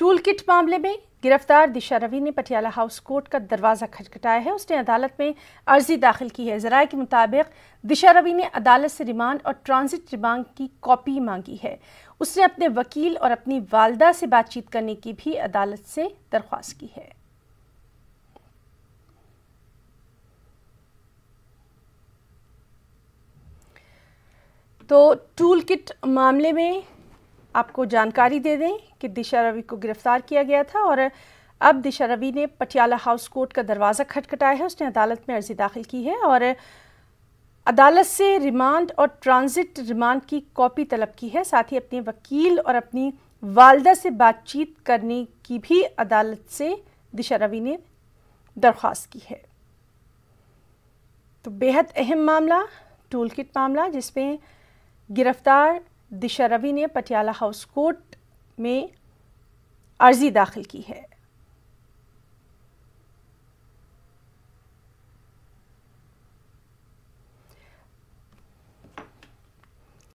tool kit मामले में गिरफ्तार दिशा रवि ने पटियाला हाउस कोर्ट का दरवाज़ा खटखटाया है उसने अदालत में अर्जी दाखिल की है जराये के मुताबिक दिशा रवि ने अदालत से रिमांड और ट्रांजिट रिमांड की कॉपी मांगी है उसने अपने वकील और अपनी वालदा से बातचीत करने की भी अदालत से दरख्वास्त की है तो टूल किट मामले में आपको जानकारी दे दें कि दिशा रवि को गिरफ्तार किया गया था और अब दिशा रवि ने पटियाला हाउस कोर्ट का दरवाज़ा खटखटाया है उसने अदालत में अर्जी दाखिल की है और अदालत से रिमांड और ट्रांजिट रिमांड की कॉपी तलब की है साथ ही अपने वकील और अपनी वालदा से बातचीत करने की भी अदालत से दिशा रवि ने दरख्वास्त की है तो बेहद अहम मामला टूल किट मामला जिसमें गिरफ्तार दिशा रवि ने पटियाला हाउस कोर्ट में अर्ज़ी दाखिल की है